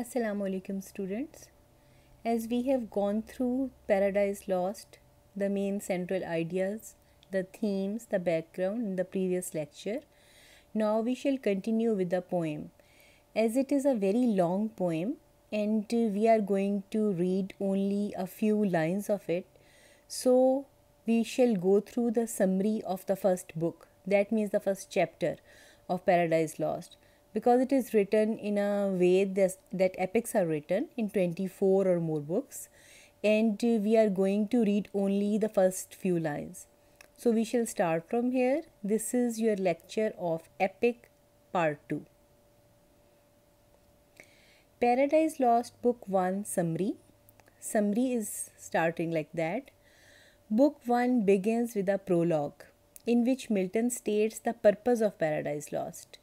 Assalamu alaikum students as we have gone through paradise lost the main central ideas the themes the background in the previous lecture now we shall continue with the poem as it is a very long poem and we are going to read only a few lines of it so we shall go through the summary of the first book that means the first chapter of paradise lost because it is written in a way that, that epics are written in 24 or more books and we are going to read only the first few lines. So we shall start from here. This is your lecture of Epic Part 2. Paradise Lost Book 1 Summary. Summary is starting like that. Book 1 begins with a prologue in which Milton states the purpose of Paradise Lost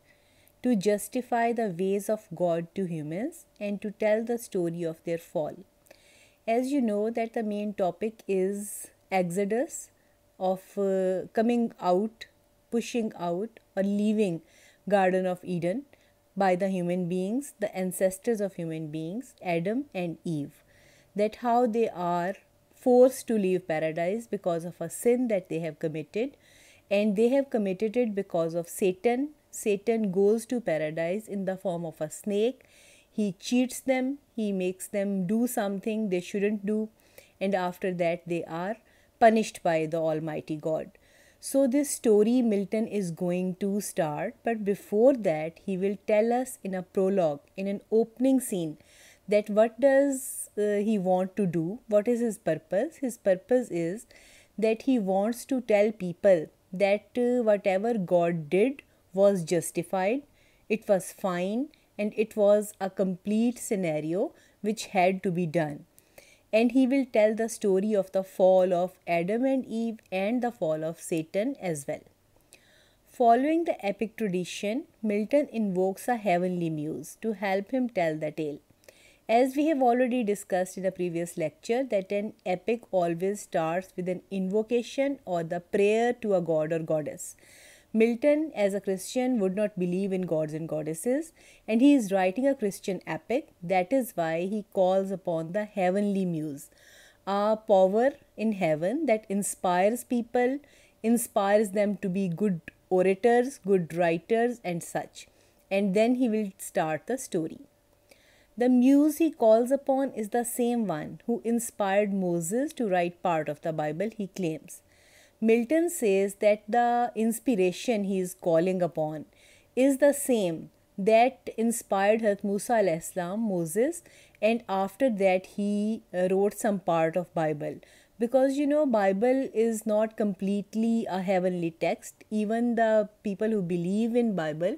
to justify the ways of God to humans and to tell the story of their fall. As you know that the main topic is exodus of uh, coming out, pushing out or leaving Garden of Eden by the human beings, the ancestors of human beings, Adam and Eve. That how they are forced to leave paradise because of a sin that they have committed and they have committed it because of Satan Satan goes to paradise in the form of a snake. He cheats them, he makes them do something they shouldn't do, and after that, they are punished by the Almighty God. So, this story Milton is going to start, but before that, he will tell us in a prologue, in an opening scene, that what does uh, he want to do, what is his purpose. His purpose is that he wants to tell people that uh, whatever God did was justified, it was fine, and it was a complete scenario which had to be done. And he will tell the story of the fall of Adam and Eve and the fall of Satan as well. Following the epic tradition, Milton invokes a heavenly muse to help him tell the tale. As we have already discussed in a previous lecture that an epic always starts with an invocation or the prayer to a god or goddess. Milton, as a Christian, would not believe in gods and goddesses, and he is writing a Christian epic. That is why he calls upon the heavenly muse, a power in heaven that inspires people, inspires them to be good orators, good writers, and such. And then he will start the story. The muse he calls upon is the same one who inspired Moses to write part of the Bible, he claims. Milton says that the inspiration he is calling upon is the same that inspired Hazrat Musa al-Islam, Moses, and after that he uh, wrote some part of Bible. Because you know, Bible is not completely a heavenly text. Even the people who believe in Bible,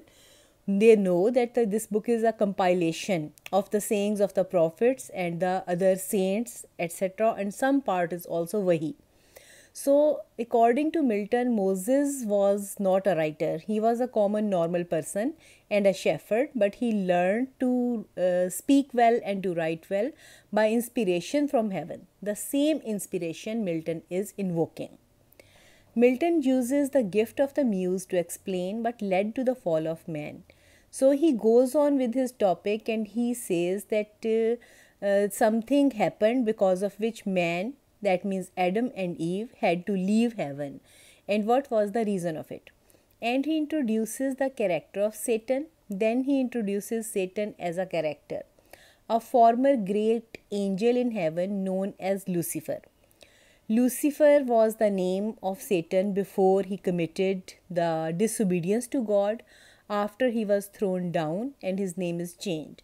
they know that this book is a compilation of the sayings of the prophets and the other saints, etc. And some part is also Wahi. So, according to Milton, Moses was not a writer. He was a common normal person and a shepherd, but he learned to uh, speak well and to write well by inspiration from heaven. The same inspiration Milton is invoking. Milton uses the gift of the muse to explain what led to the fall of man. So he goes on with his topic and he says that uh, uh, something happened because of which man that means Adam and Eve, had to leave heaven. And what was the reason of it? And he introduces the character of Satan. Then he introduces Satan as a character, a former great angel in heaven known as Lucifer. Lucifer was the name of Satan before he committed the disobedience to God after he was thrown down, and his name is changed.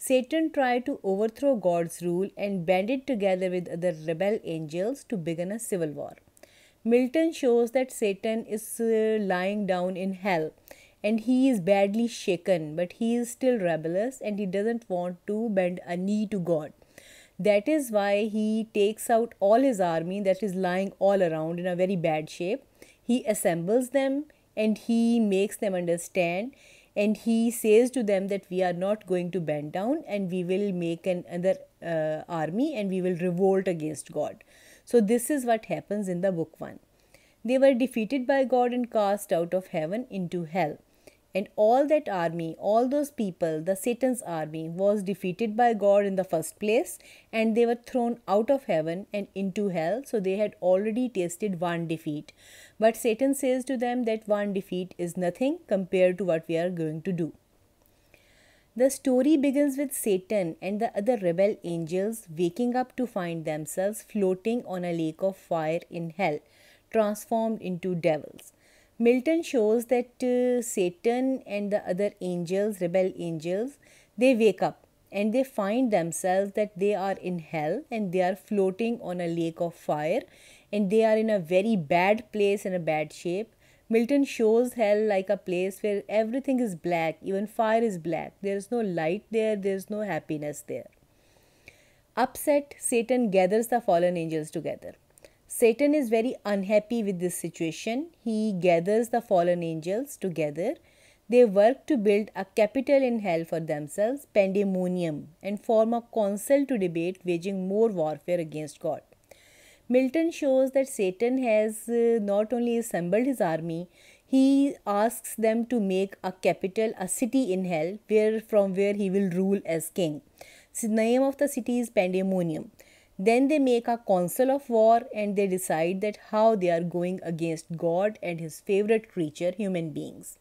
Satan tried to overthrow God's rule and banded together with other rebel angels to begin a civil war. Milton shows that Satan is uh, lying down in hell and he is badly shaken, but he is still rebellious and he doesn't want to bend a knee to God. That is why he takes out all his army that is lying all around in a very bad shape. He assembles them and he makes them understand and he says to them that we are not going to bend down and we will make another uh, army and we will revolt against God. So, this is what happens in the book 1. They were defeated by God and cast out of heaven into hell. And all that army, all those people, the Satan's army, was defeated by God in the first place, and they were thrown out of heaven and into hell. So they had already tasted one defeat. But Satan says to them that one defeat is nothing compared to what we are going to do. The story begins with Satan and the other rebel angels waking up to find themselves floating on a lake of fire in hell, transformed into devils. Milton shows that uh, Satan and the other angels, rebel angels, they wake up and they find themselves that they are in hell and they are floating on a lake of fire and they are in a very bad place and a bad shape. Milton shows hell like a place where everything is black, even fire is black. There is no light there, there is no happiness there. Upset, Satan gathers the fallen angels together Satan is very unhappy with this situation. He gathers the fallen angels together. They work to build a capital in hell for themselves, pandemonium, and form a council to debate, waging more warfare against God. Milton shows that Satan has uh, not only assembled his army, he asks them to make a capital, a city in hell, where from where he will rule as king. the name of the city is Pandemonium. Then they make a council of war and they decide that how they are going against God and his favorite creature, human beings.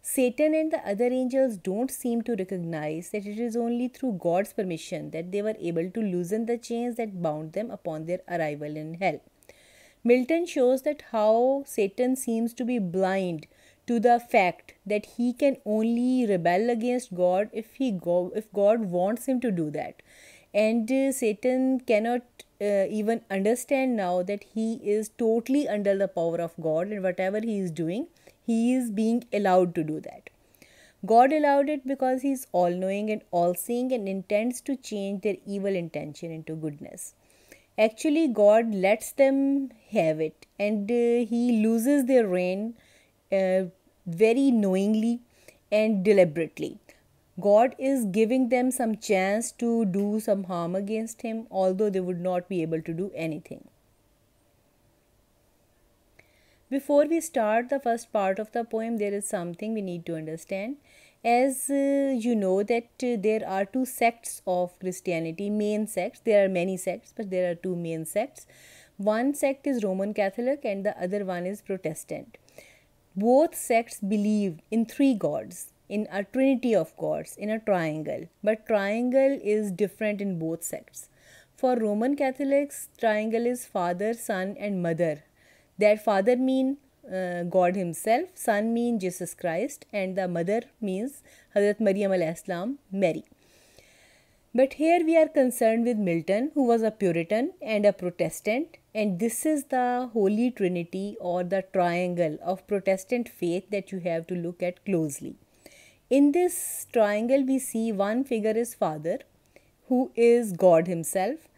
Satan and the other angels don't seem to recognize that it is only through God's permission that they were able to loosen the chains that bound them upon their arrival in hell. Milton shows that how Satan seems to be blind to the fact that he can only rebel against God if he go, if God wants him to do that and uh, Satan cannot uh, even understand now that he is totally under the power of God and whatever he is doing, he is being allowed to do that. God allowed it because he is all knowing and all seeing and intends to change their evil intention into goodness. Actually, God lets them have it and uh, he loses their reign uh, very knowingly and deliberately. God is giving them some chance to do some harm against him, although they would not be able to do anything. Before we start the first part of the poem, there is something we need to understand. As uh, you know that uh, there are two sects of Christianity, main sects. There are many sects, but there are two main sects. One sect is Roman Catholic and the other one is Protestant. Both sects believe in three gods in a trinity of gods, in a triangle. But triangle is different in both sects. For Roman Catholics, triangle is father, son, and mother. Their father mean uh, God Himself, son mean Jesus Christ, and the mother means Hazrat Maryam al Islam, Mary. But here we are concerned with Milton, who was a Puritan and a Protestant, and this is the Holy Trinity or the triangle of Protestant faith that you have to look at closely. In this triangle, we see one figure is father, who is God himself,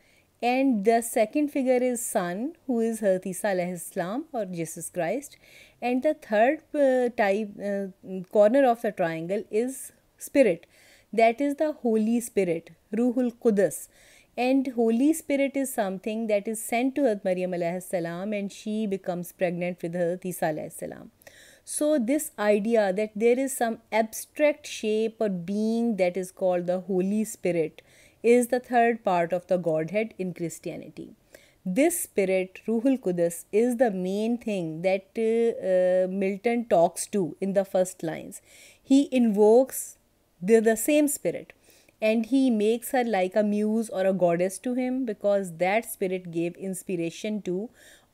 and the second figure is son, who is Hathisa Islam or Jesus Christ, and the third uh, type uh, corner of the triangle is spirit, that is the Holy Spirit, Ruhul Qudus. And Holy Spirit is something that is sent to Earth Maryam salam and she becomes pregnant with Earth Isa salam. So, this idea that there is some abstract shape or being that is called the Holy Spirit is the third part of the Godhead in Christianity. This spirit, Ruhul Kudus, is the main thing that uh, uh, Milton talks to in the first lines. He invokes the, the same spirit and he makes her like a muse or a goddess to him because that spirit gave inspiration to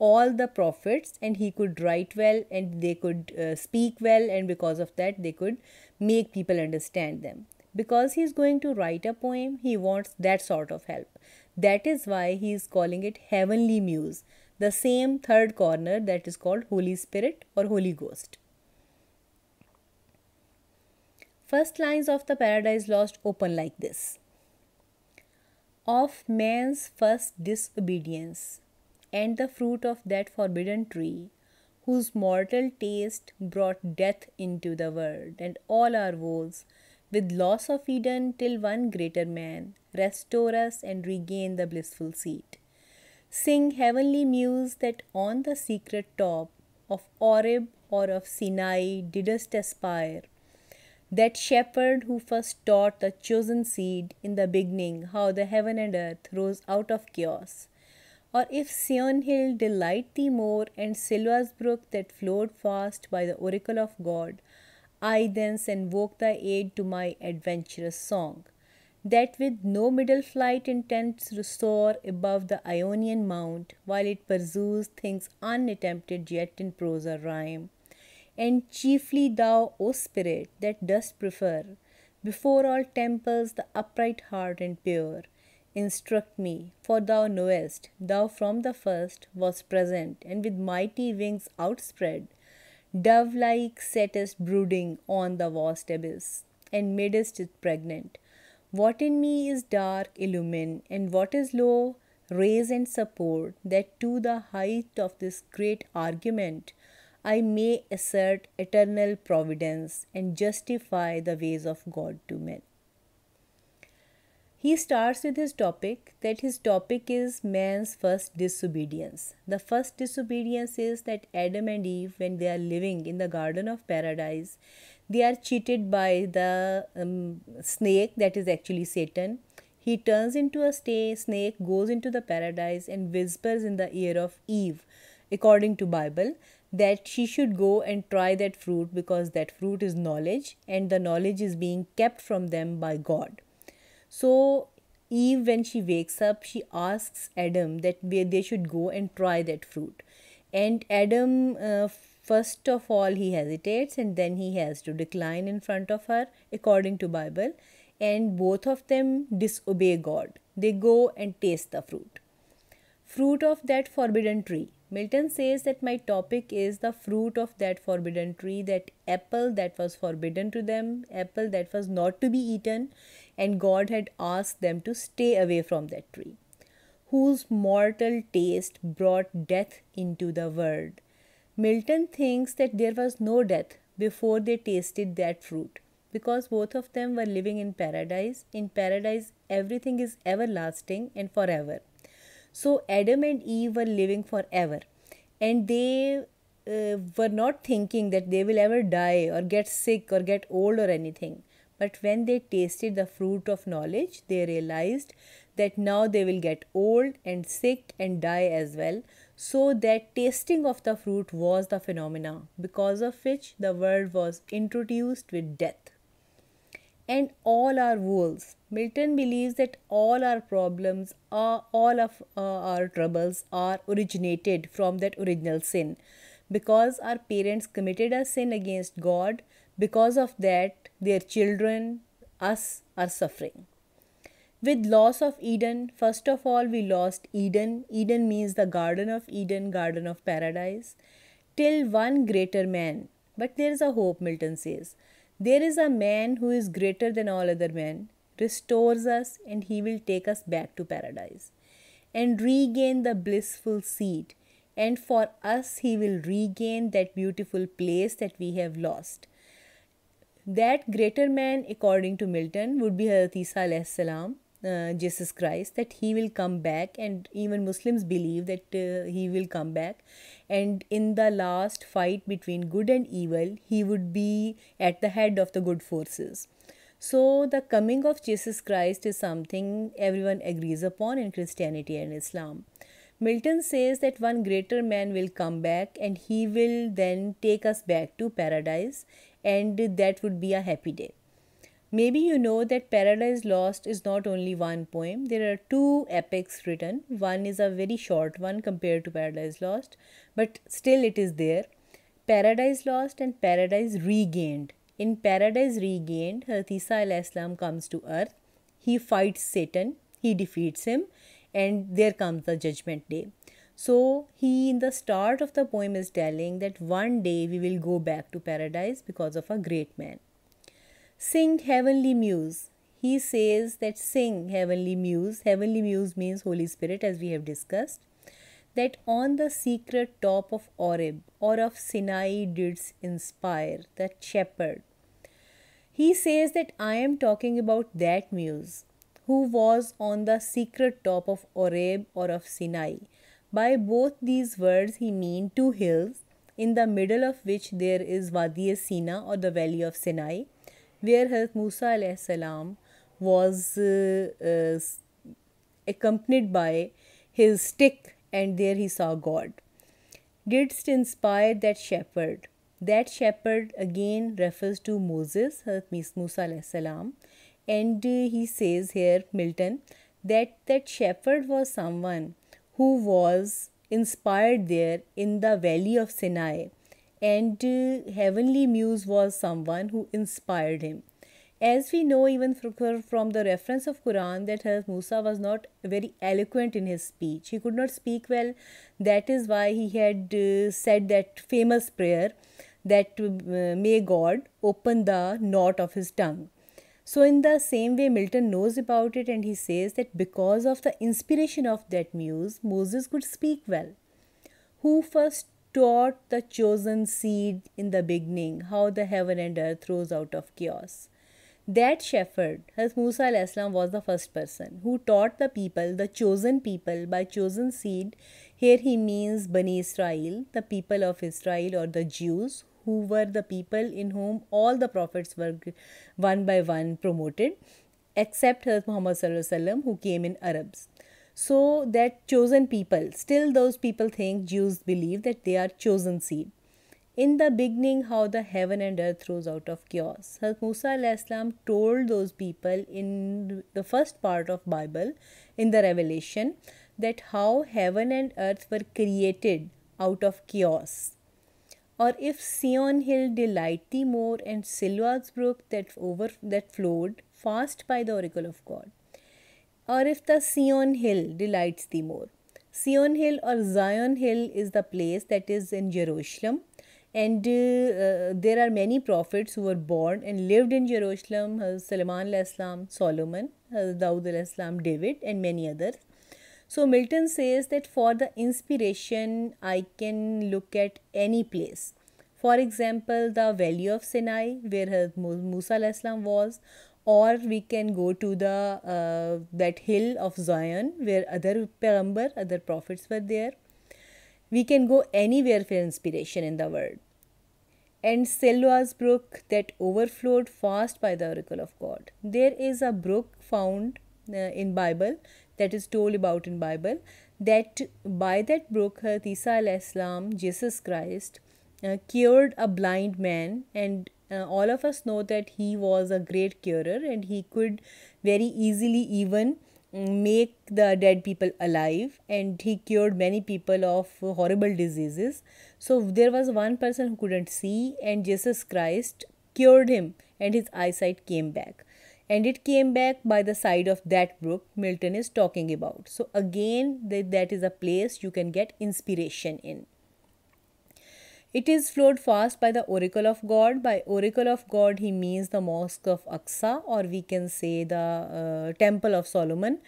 all the prophets and he could write well and they could uh, speak well and because of that they could make people understand them because he is going to write a poem he wants that sort of help that is why he is calling it heavenly muse the same third corner that is called holy spirit or holy ghost first lines of the paradise lost open like this of man's first disobedience and the fruit of that forbidden tree, whose mortal taste brought death into the world, and all our woes, with loss of Eden till one greater man, restore us and regain the blissful seat. Sing heavenly muse that on the secret top of Oreb or of Sinai didst aspire, that shepherd who first taught the chosen seed in the beginning how the heaven and earth rose out of chaos or if Sion hill delight thee more, and Silva's brook that flowed fast by the oracle of God, I thence invoke thy aid to my adventurous song, that with no middle flight intends to soar above the Ionian mount, while it pursues things unattempted yet in prose or rhyme. And chiefly thou, O Spirit, that dost prefer, before all temples, the upright heart and pure, Instruct me, for thou knowest, thou from the first was present, and with mighty wings outspread, dove like satest brooding on the vast abyss, and madest it pregnant. What in me is dark, illumine, and what is low, raise and support, that to the height of this great argument I may assert eternal providence and justify the ways of God to men. He starts with his topic that his topic is man's first disobedience. The first disobedience is that Adam and Eve, when they are living in the Garden of Paradise, they are cheated by the um, snake that is actually Satan. He turns into a stay, snake, goes into the paradise and whispers in the ear of Eve, according to Bible, that she should go and try that fruit because that fruit is knowledge and the knowledge is being kept from them by God. So Eve, when she wakes up, she asks Adam that they should go and try that fruit. And Adam, uh, first of all, he hesitates and then he has to decline in front of her, according to Bible. And both of them disobey God. They go and taste the fruit. Fruit of that forbidden tree. Milton says that my topic is the fruit of that forbidden tree, that apple that was forbidden to them, apple that was not to be eaten, and God had asked them to stay away from that tree, whose mortal taste brought death into the world. Milton thinks that there was no death before they tasted that fruit because both of them were living in paradise. In paradise, everything is everlasting and forever. So, Adam and Eve were living forever and they uh, were not thinking that they will ever die or get sick or get old or anything. But when they tasted the fruit of knowledge, they realized that now they will get old and sick and die as well. So that tasting of the fruit was the phenomena because of which the world was introduced with death. And all our woes. Milton believes that all our problems, are, all of uh, our troubles are originated from that original sin because our parents committed a sin against God because of that, their children, us, are suffering. With loss of Eden, first of all, we lost Eden. Eden means the Garden of Eden, Garden of Paradise. Till one greater man. But there is a hope, Milton says. There is a man who is greater than all other men, restores us, and he will take us back to paradise and regain the blissful seat. And for us, he will regain that beautiful place that we have lost. That greater man, according to Milton, would be Hazrat Isa salam, uh, Jesus Christ, that he will come back, and even Muslims believe that uh, he will come back. And in the last fight between good and evil, he would be at the head of the good forces. So, the coming of Jesus Christ is something everyone agrees upon in Christianity and Islam. Milton says that one greater man will come back and he will then take us back to paradise and that would be a happy day. Maybe you know that Paradise Lost is not only one poem, there are two epics written. One is a very short one compared to Paradise Lost, but still it is there. Paradise Lost and Paradise Regained. In Paradise Regained, Hathisa al Islam comes to earth. He fights Satan, he defeats him, and there comes the judgment day. So, he in the start of the poem is telling that one day we will go back to paradise because of a great man. Sing heavenly muse. He says that sing heavenly muse. Heavenly muse means Holy Spirit, as we have discussed. That on the secret top of Oreb or of Sinai didst inspire the shepherd. He says that I am talking about that muse who was on the secret top of Oreb or of Sinai by both these words, he mean two hills, in the middle of which there is Wadi Sina or the Valley of Sinai, where Hazrat Musa salam was uh, uh, accompanied by his stick, and there he saw God. Didst inspire that shepherd. That shepherd again refers to Moses, Hazrat Musa salam, and uh, he says here, Milton, that that shepherd was someone who was inspired there in the valley of Sinai, and uh, heavenly muse was someone who inspired him. As we know even from the reference of Quran that Hazrat Musa was not very eloquent in his speech. He could not speak well. That is why he had uh, said that famous prayer that uh, may God open the knot of his tongue. So, in the same way, Milton knows about it and he says that because of the inspiration of that muse, Moses could speak well. Who first taught the chosen seed in the beginning how the heaven and earth rose out of chaos? That shepherd, as Musa al-Islam was the first person who taught the people, the chosen people by chosen seed. Here he means Bani Israel, the people of Israel or the Jews who were the people in whom all the prophets were one by one promoted, except Hazrat Muhammad Sallallahu who came in Arabs. So that chosen people, still those people think, Jews believe that they are chosen seed. In the beginning, how the heaven and earth rose out of chaos. Hazrat Musa Islam told those people in the first part of Bible, in the Revelation, that how heaven and earth were created out of chaos or if Sion Hill delight thee more, and Silva's brook that over that flowed fast by the oracle of God, or if the Sion Hill delights thee more. Sion Hill or Zion Hill is the place that is in Jerusalem, and uh, uh, there are many prophets who were born and lived in Jerusalem: uh, al Islam, Solomon, uh, Daud, Islam, David, and many others. So Milton says that for the inspiration, I can look at any place. For example, the valley of Sinai, where Musa al-Islam was, or we can go to the uh, that hill of Zion, where other Peygamber, other prophets were there. We can go anywhere for inspiration in the world. And Selwas brook that overflowed fast by the oracle of God. There is a brook found uh, in Bible that is told about in Bible that by that Brook, Isa al-Islam Jesus Christ uh, cured a blind man and uh, all of us know that he was a great curer and he could very easily even mm, make the dead people alive and he cured many people of horrible diseases so there was one person who couldn't see and jesus christ cured him and his eyesight came back and it came back by the side of that brook Milton is talking about. So, again, that is a place you can get inspiration in. It is flowed fast by the Oracle of God. By Oracle of God, he means the Mosque of Aqsa, or we can say the uh, Temple of Solomon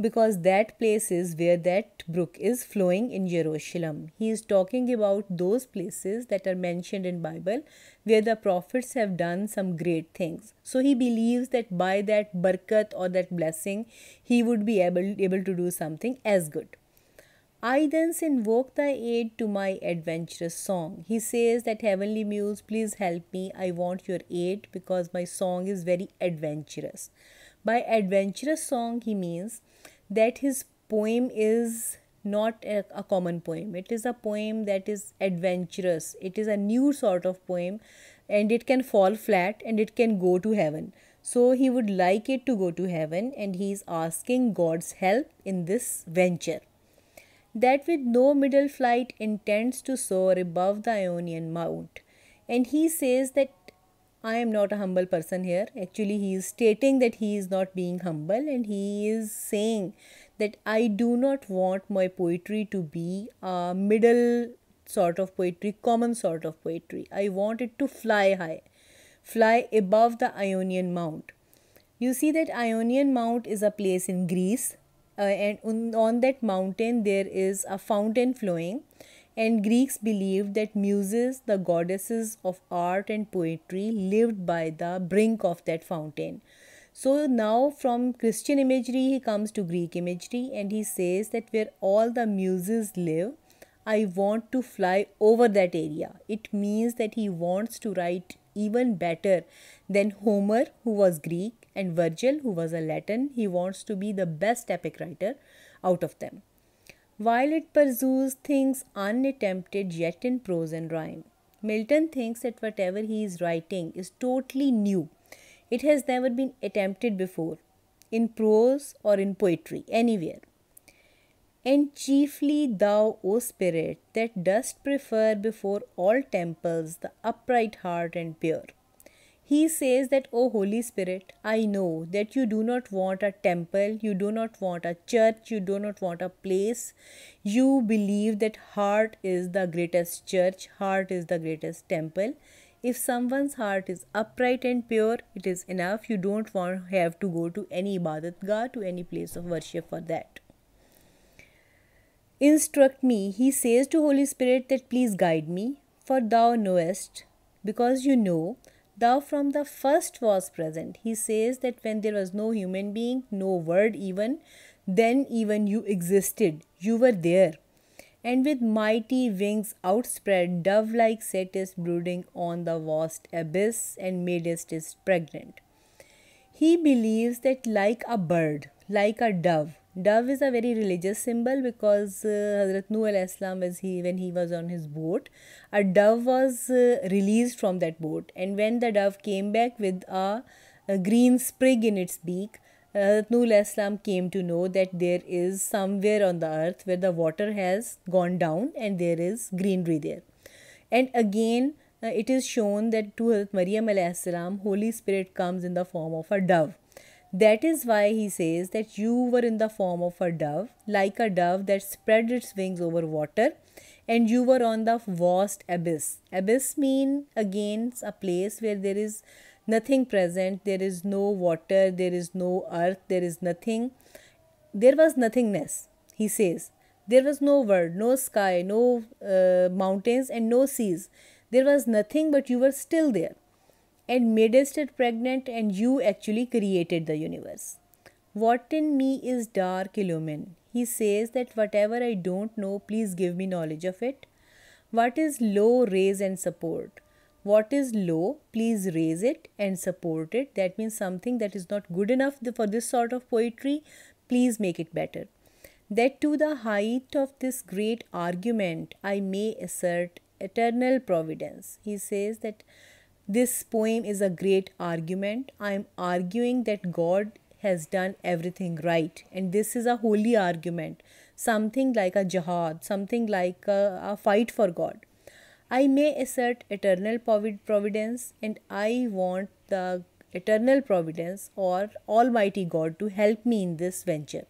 because that place is where that brook is flowing in Jerusalem. He is talking about those places that are mentioned in Bible where the prophets have done some great things. So he believes that by that barkat or that blessing, he would be able, able to do something as good. I thence invoke thy aid to my adventurous song. He says that heavenly muse, please help me. I want your aid because my song is very adventurous. By adventurous song, he means that his poem is not a, a, common poem. It is a poem that is adventurous. It is a new sort of poem and it can fall flat and it can go to heaven. So he would like it to go to heaven and he is asking God's help in this venture. That with no middle flight intends to soar above the Ionian mount. And he says that I am not a humble person here. Actually, he is stating that he is not being humble and he is saying that I do not want my poetry to be a middle sort of poetry, common sort of poetry. I want it to fly high, fly above the Ionian Mount. You see that Ionian Mount is a place in Greece uh, and on, on that mountain there is a fountain flowing and Greeks believed that muses, the goddesses of art and poetry, lived by the brink of that fountain. So now from Christian imagery, he comes to Greek imagery and he says that where all the muses live, I want to fly over that area. It means that he wants to write even better than Homer, who was Greek, and Virgil, who was a Latin. He wants to be the best epic writer out of them. While it pursues things unattempted yet in prose and rhyme, Milton thinks that whatever he is writing is totally new. It has never been attempted before, in prose or in poetry, anywhere. And chiefly thou, O Spirit, that dost prefer before all temples the upright heart and pure. He says that, O oh, Holy Spirit, I know that you do not want a temple, you do not want a church, you do not want a place. You believe that heart is the greatest church, heart is the greatest temple. If someone's heart is upright and pure, it is enough. You don't want have to go to any ibadatgah, to any place of worship for that. Instruct me, he says to Holy Spirit, that please guide me, for thou knowest, because you know thou from the first was present. He says that when there was no human being, no word even, then even you existed, you were there. And with mighty wings outspread, dove like satis brooding on the vast abyss, and madest is pregnant. He believes that, like a bird, like a dove, Dove is a very religious symbol because uh, Hazrat Nuh al-Islam, was he, when he was on his boat, a dove was uh, released from that boat. And when the dove came back with a, a green sprig in its beak, uh, Hazrat Nuh al-Islam came to know that there is somewhere on the earth where the water has gone down and there is greenery there. And again, uh, it is shown that to Hazrat Maryam al-Islam, Holy Spirit comes in the form of a dove that is why he says that you were in the form of a dove, like a dove that spread its wings over water, and you were on the vast abyss. Abyss means again a place where there is nothing present, there is no water, there is no earth, there is nothing. There was nothingness, he says. There was no world, no sky, no uh, mountains, and no seas. There was nothing, but you were still there and us it pregnant and you actually created the universe. What in me is dark illumin? He says that whatever I don't know, please give me knowledge of it. What is low, raise and support? What is low, please raise it and support it. That means something that is not good enough for this sort of poetry, please make it better. That to the height of this great argument, I may assert eternal providence. He says that this poem is a great argument. I am arguing that God has done everything right, and this is a holy argument, something like a jihad, something like a, a fight for God. I may assert eternal providence, and I want the eternal providence or Almighty God to help me in this venture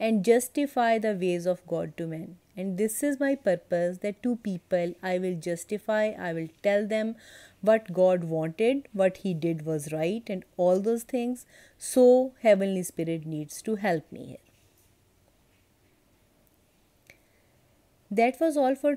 and justify the ways of God to men. And this is my purpose that to people I will justify, I will tell them what God wanted, what He did was right, and all those things. So, Heavenly Spirit needs to help me here. That was all for